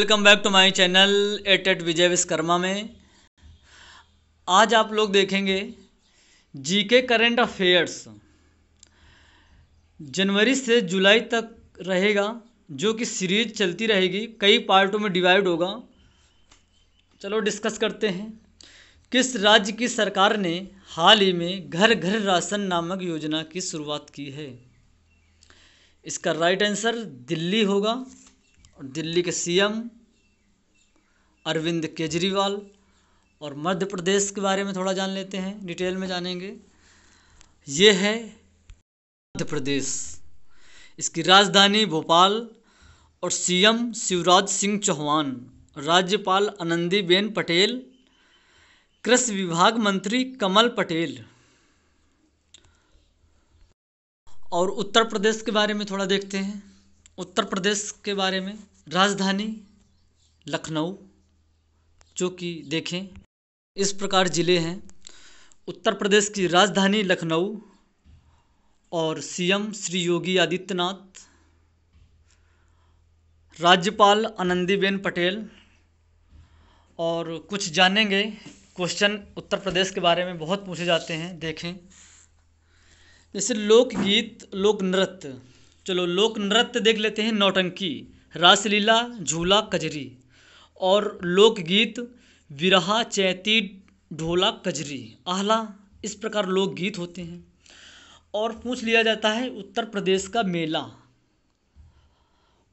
welcome back to my channel at at Vijay Vishwakarma में आज आप लोग देखेंगे जीके करंट अफेयर्स जनवरी से जुलाई तक रहेगा जो कि सीरीज चलती रहेगी कई पार्टों में डिवाइड होगा चलो डिस्कस करते हैं किस राज्य की सरकार ने हाल ही में घर घर राशन नामक योजना की शुरुआत की है इसका राइट आंसर दिल्ली होगा दिल्ली के सी एम अरविंद केजरीवाल और मध्य प्रदेश के बारे में थोड़ा जान लेते हैं डिटेल में जानेंगे ये है मध्य प्रदेश इसकी राजधानी भोपाल और सीएम शिवराज सिंह चौहान राज्यपाल आनंदीबेन पटेल कृषि विभाग मंत्री कमल पटेल और उत्तर प्रदेश के बारे में थोड़ा देखते हैं उत्तर प्रदेश के बारे में राजधानी लखनऊ जो कि देखें इस प्रकार ज़िले हैं उत्तर प्रदेश की राजधानी लखनऊ और सी एम श्री योगी आदित्यनाथ राज्यपाल आनंदीबेन पटेल और कुछ जानेंगे क्वेश्चन उत्तर प्रदेश के बारे में बहुत पूछे जाते हैं देखें जैसे लोकगीत लोक नृत्य चलो लोक नृत्य देख लेते हैं नौटंकी रासलीला झूला कजरी और लोकगीत विरहा चैती ढोला कजरी आहला इस प्रकार लोकगीत होते हैं और पूछ लिया जाता है उत्तर प्रदेश का मेला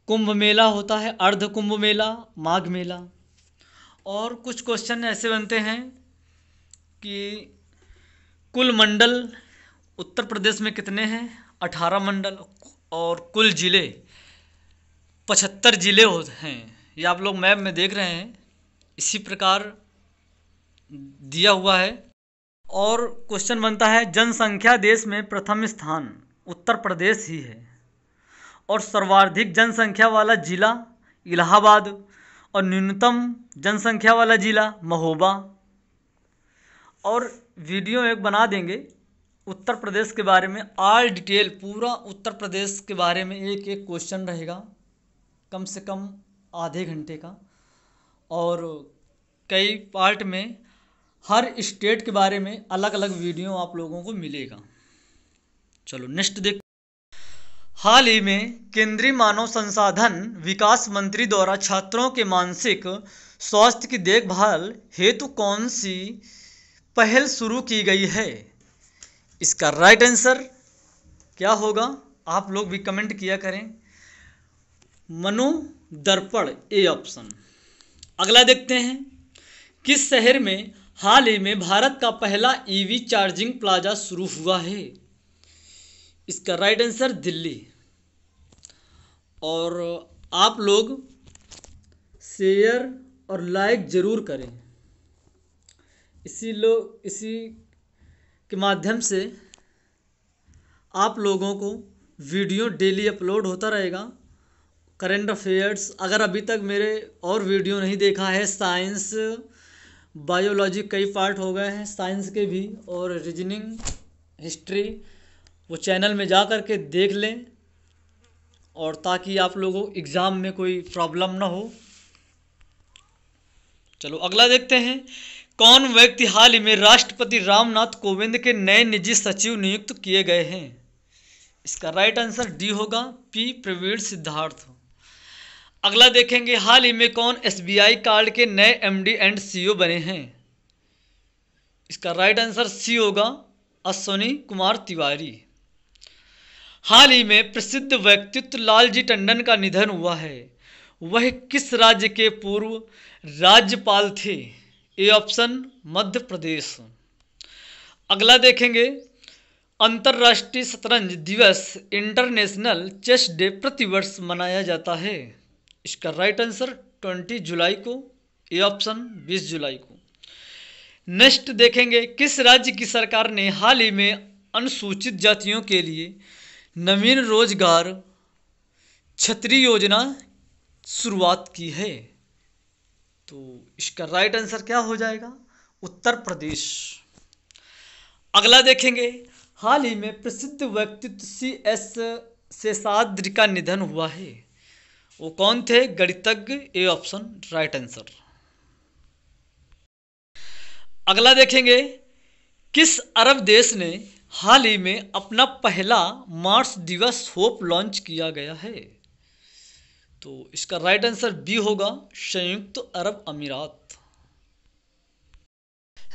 कुंभ मेला होता है अर्ध कुंभ मेला माघ मेला और कुछ क्वेश्चन ऐसे बनते हैं कि कुल मंडल उत्तर प्रदेश में कितने हैं अठारह मंडल और कुल ज़िले पचहत्तर ज़िले होते हैं ये आप लोग मैप में देख रहे हैं इसी प्रकार दिया हुआ है और क्वेश्चन बनता है जनसंख्या देश में प्रथम स्थान उत्तर प्रदेश ही है और सर्वाधिक जनसंख्या वाला ज़िला इलाहाबाद और न्यूनतम जनसंख्या वाला ज़िला महोबा और वीडियो एक बना देंगे उत्तर प्रदेश के बारे में आल डिटेल पूरा उत्तर प्रदेश के बारे में एक एक क्वेश्चन रहेगा कम से कम आधे घंटे का और कई पार्ट में हर स्टेट के बारे में अलग अलग वीडियो आप लोगों को मिलेगा चलो नेक्स्ट देख हाल ही में केंद्रीय मानव संसाधन विकास मंत्री द्वारा छात्रों के मानसिक स्वास्थ्य की देखभाल हेतु कौन सी पहल शुरू की गई है इसका राइट आंसर क्या होगा आप लोग भी कमेंट किया करें मनो दर्पण ए ऑप्शन अगला देखते हैं किस शहर में हाल ही में भारत का पहला ईवी चार्जिंग प्लाजा शुरू हुआ है इसका राइट आंसर दिल्ली और आप लोग शेयर और लाइक ज़रूर करें इसी लोग इसी के माध्यम से आप लोगों को वीडियो डेली अपलोड होता रहेगा करेंट अफेयर्स अगर अभी तक मेरे और वीडियो नहीं देखा है साइंस बायोलॉजी कई पार्ट हो गए हैं साइंस के भी और रीजनिंग हिस्ट्री वो चैनल में जा कर के देख लें और ताकि आप लोगों एग्ज़ाम में कोई प्रॉब्लम ना हो चलो अगला देखते हैं कौन व्यक्ति हाल ही में राष्ट्रपति रामनाथ कोविंद के नए निजी सचिव नियुक्त किए गए हैं इसका राइट आंसर डी होगा पी प्रवीण सिद्धार्थ अगला देखेंगे हाल ही में कौन एसबीआई कार्ड के नए एमडी एंड सीईओ बने हैं इसका राइट आंसर सी होगा अश्वनी कुमार तिवारी हाल ही में प्रसिद्ध व्यक्तित्व लालजी टंडन का निधन हुआ है वह किस राज्य के पूर्व राज्यपाल थे ए ऑप्शन मध्य प्रदेश अगला देखेंगे अंतर्राष्ट्रीय शतरंज दिवस इंटरनेशनल चेस डे प्रतिवर्ष मनाया जाता है इसका राइट आंसर 20 जुलाई को ये ऑप्शन 20 जुलाई को नेक्स्ट देखेंगे किस राज्य की सरकार ने हाल ही में अनुसूचित जातियों के लिए नवीन रोजगार छतरी योजना शुरुआत की है तो इसका राइट आंसर क्या हो जाएगा उत्तर प्रदेश अगला देखेंगे हाल ही में प्रसिद्ध व्यक्तित्व सी एस शेषाद्र का निधन हुआ है वो कौन थे गणितज्ञ ए ऑप्शन राइट आंसर अगला देखेंगे किस अरब देश ने हाल ही में अपना पहला मार्स दिवस होप लॉन्च किया गया है तो इसका राइट आंसर बी होगा संयुक्त तो अरब अमीरात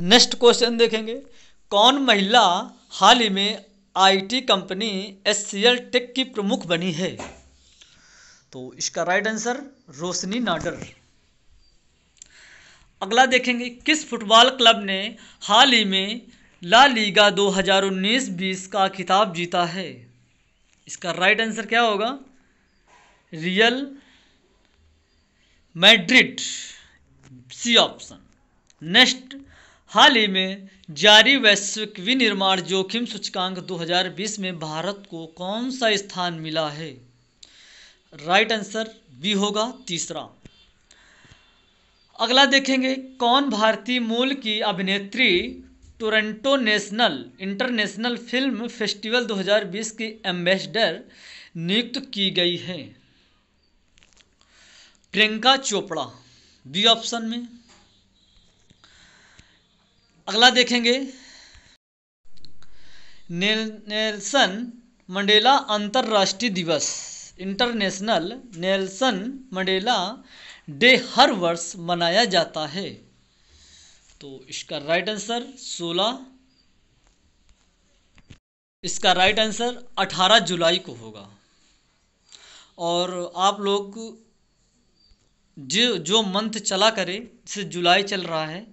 नेक्स्ट क्वेश्चन देखेंगे कौन महिला हाल ही में आईटी कंपनी एस टेक की प्रमुख बनी है तो इसका राइट आंसर रोशनी नाडर अगला देखेंगे किस फुटबॉल क्लब ने हाल ही में ला लीगा 2019-20 का खिताब जीता है इसका राइट आंसर क्या होगा Real Madrid C option next हाल ही में जारी वैश्विक विनिर्माण जोखिम सूचकांक 2020 में भारत को कौन सा स्थान मिला है राइट आंसर बी होगा तीसरा अगला देखेंगे कौन भारतीय मूल की अभिनेत्री Toronto national international film festival 2020 की एम्बेसडर नियुक्त की गई है प्रियंका चोपड़ा बी ऑप्शन में अगला देखेंगे नेल्सन मंडेला अंतर्राष्ट्रीय दिवस इंटरनेशनल नेल्सन मंडेला डे हर वर्ष मनाया जाता है तो इसका राइट आंसर 16 इसका राइट आंसर 18 जुलाई को होगा और आप लोग जो जो मंथ चला करे जैसे जुलाई चल रहा है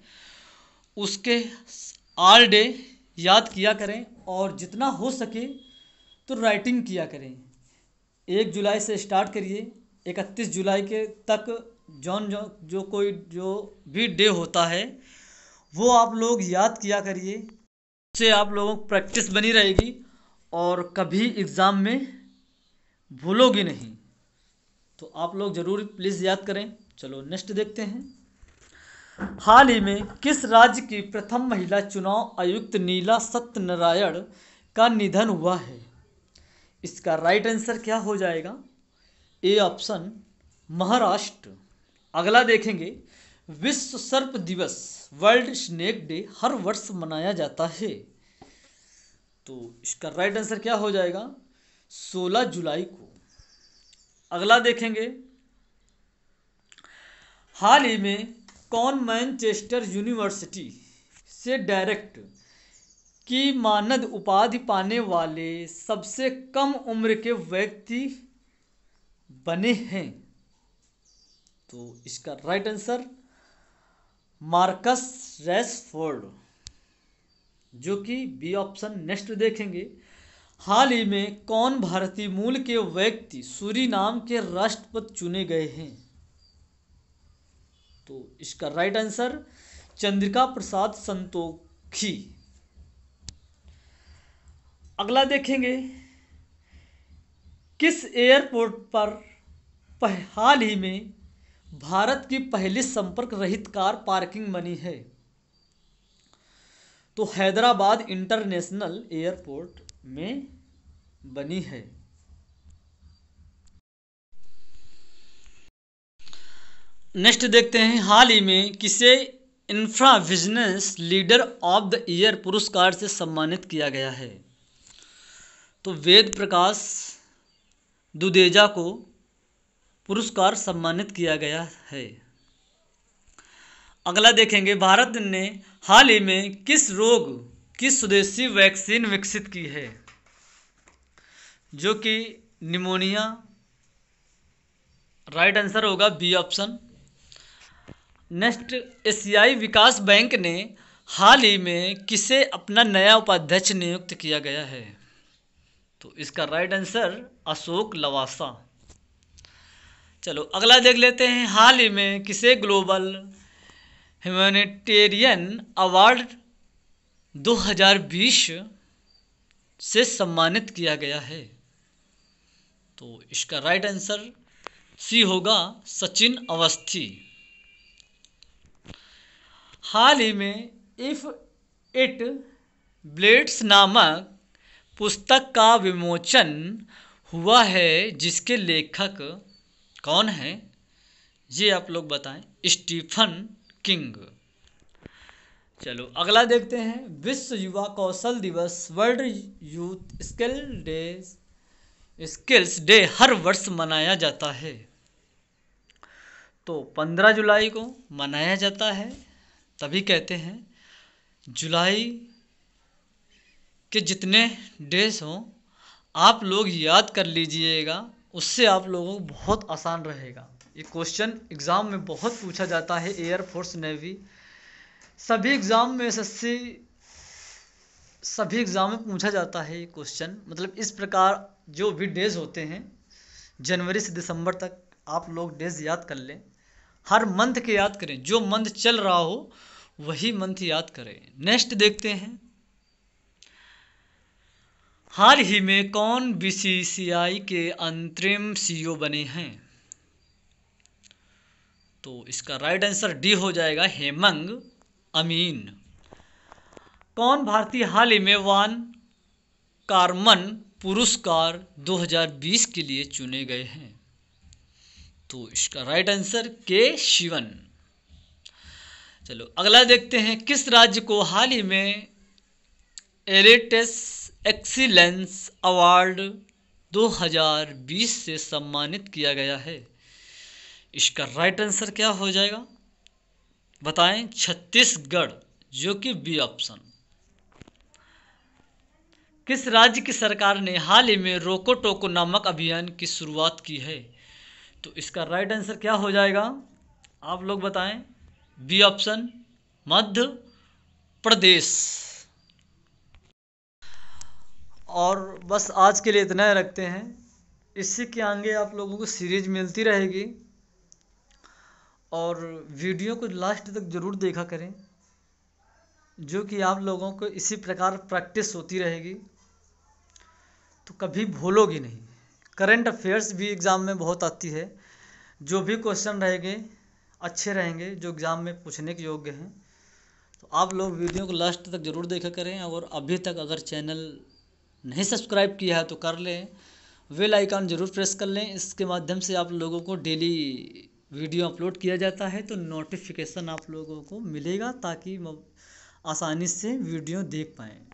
उसके आल डे याद किया करें और जितना हो सके तो राइटिंग किया करें एक जुलाई से स्टार्ट करिए इकतीस जुलाई के तक जौन जो जो कोई जो भी डे होता है वो आप लोग याद किया करिए उससे आप लोगों को प्रैक्टिस बनी रहेगी और कभी एग्ज़ाम में भूलोगे नहीं तो आप लोग ज़रूर प्लीज़ याद करें चलो नेक्स्ट देखते हैं हाल ही में किस राज्य की प्रथम महिला चुनाव आयुक्त नीला सत्यनारायण का निधन हुआ है इसका राइट आंसर क्या हो जाएगा ए ऑप्शन महाराष्ट्र अगला देखेंगे विश्व सर्प दिवस वर्ल्ड स्नेक डे हर वर्ष मनाया जाता है तो इसका राइट आंसर क्या हो जाएगा 16 जुलाई को अगला देखेंगे हाल ही में कौन मैनचेस्टर यूनिवर्सिटी से डायरेक्ट की मानद उपाधि पाने वाले सबसे कम उम्र के व्यक्ति बने हैं तो इसका राइट आंसर मार्कस रेसफोर्ड जो कि बी ऑप्शन नेक्स्ट देखेंगे हाल ही में कौन भारतीय मूल के व्यक्ति सूरी नाम के राष्ट्रपति चुने गए हैं तो इसका राइट आंसर चंद्रिका प्रसाद संतोखी अगला देखेंगे किस एयरपोर्ट पर हाल ही में भारत की पहली संपर्क रहित कार पार्किंग बनी है तो हैदराबाद इंटरनेशनल एयरपोर्ट में बनी है नेक्स्ट देखते हैं हाल ही में किसे infra business leader of the year पुरस्कार से सम्मानित किया गया है तो वेद प्रकाश दुदेजा को पुरस्कार सम्मानित किया गया है अगला देखेंगे भारत ने हाल ही में किस रोग की स्वदेशी वैक्सीन विकसित की है जो कि निमोनिया राइट आंसर होगा बी ऑप्शन नेक्स्ट एशियाई विकास बैंक ने हाल ही में किसे अपना नया उपाध्यक्ष नियुक्त किया गया है तो इसका राइट आंसर अशोक लवासा चलो अगला देख लेते हैं हाल ही में किसे ग्लोबल ह्यूमैनिटेरियन अवार्ड 2020 से सम्मानित किया गया है तो इसका राइट आंसर सी होगा सचिन अवस्थी हाल ही में इफ इट ब्लेड्स नामक पुस्तक का विमोचन हुआ है जिसके लेखक कौन हैं ये आप लोग बताएं स्टीफन किंग चलो अगला देखते हैं विश्व युवा कौशल दिवस world youth skill day skills day हर वर्ष मनाया जाता है तो 15 जुलाई को मनाया जाता है तभी कहते हैं जुलाई के जितने डेज हों आप लोग याद कर लीजिएगा उससे आप लोगों को बहुत आसान रहेगा ये क्वेश्चन एग्ज़ाम में बहुत पूछा जाता है एयर फोर्स नेवी सभी एग्ज़ाम में एस सभी एग्ज़ाम में पूछा जाता है ये क्वेश्चन मतलब इस प्रकार जो भी डेज होते हैं जनवरी से दिसंबर तक आप लोग डेज याद कर लें हर मंथ के याद करें जो मंथ चल रहा हो वही मंथ याद करें नेक्स्ट देखते हैं हाल ही में कौन बीसीसीआई के अंतरिम सीईओ बने हैं तो इसका राइट आंसर डी हो जाएगा हेमंग अमीन कौन भारतीय हाल ही में वान कार्मन पुरस्कार 2020 के लिए चुने गए हैं तो इसका राइट आंसर के शिवन चलो अगला देखते हैं किस राज्य को हाल ही में एरेटेस एक्सीलेंस अवार्ड 2020 से सम्मानित किया गया है इसका राइट आंसर क्या हो जाएगा बताएं छत्तीसगढ़ जो कि बी ऑप्शन किस राज्य की सरकार ने हाल ही में रोको टोको नामक अभियान की शुरुआत की है तो इसका राइट आंसर क्या हो जाएगा आप लोग बताएं बी ऑप्शन मध्य प्रदेश और बस आज के लिए इतना ही रखते हैं इससे के आगे आप लोगों को सीरीज मिलती रहेगी और वीडियो को लास्ट तक ज़रूर देखा करें जो कि आप लोगों को इसी प्रकार प्रैक्टिस होती रहेगी तो कभी भूलोगे नहीं करंट अफेयर्स भी एग्ज़ाम में बहुत आती है जो भी क्वेश्चन रहेंगे अच्छे रहेंगे जो एग्ज़ाम में पूछने के योग्य हैं तो आप लोग वीडियो को लास्ट तक ज़रूर देखा करें और अभी तक अगर चैनल नहीं सब्सक्राइब किया है तो कर लें वेल आइकन ज़रूर प्रेस कर लें इसके माध्यम से आप लोगों को डेली वीडियो अपलोड किया जाता है तो नोटिफिकेशन आप लोगों को मिलेगा ताकि आसानी से वीडियो देख पाएँ